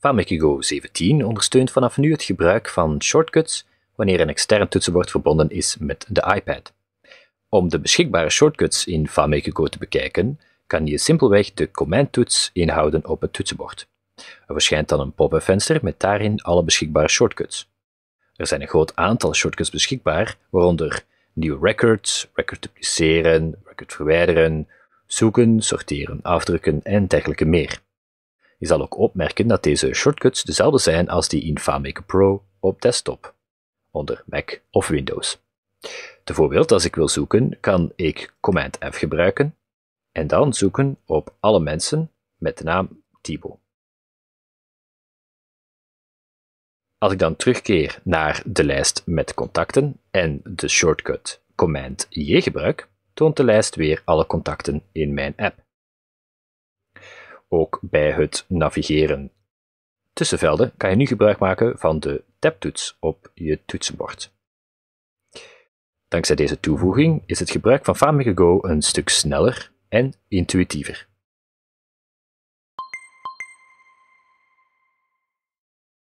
FaMikiGo 17 ondersteunt vanaf nu het gebruik van shortcuts wanneer een extern toetsenbord verbonden is met de iPad. Om de beschikbare shortcuts in FaMikiGo te bekijken, kan je simpelweg de command-toets inhouden op het toetsenbord. Er verschijnt dan een pop-up venster met daarin alle beschikbare shortcuts. Er zijn een groot aantal shortcuts beschikbaar, waaronder nieuwe records, record dupliceren, record verwijderen, zoeken, sorteren, afdrukken en dergelijke meer. Je zal ook opmerken dat deze shortcuts dezelfde zijn als die in FileMaker Pro op desktop, onder Mac of Windows. Bijvoorbeeld, als ik wil zoeken, kan ik Command F gebruiken en dan zoeken op alle mensen met de naam Tibo. Als ik dan terugkeer naar de lijst met contacten en de shortcut Command J gebruik, toont de lijst weer alle contacten in mijn app ook bij het navigeren. Tussen velden kan je nu gebruik maken van de tabtoets op je toetsenbord. Dankzij deze toevoeging is het gebruik van go een stuk sneller en intuïtiever.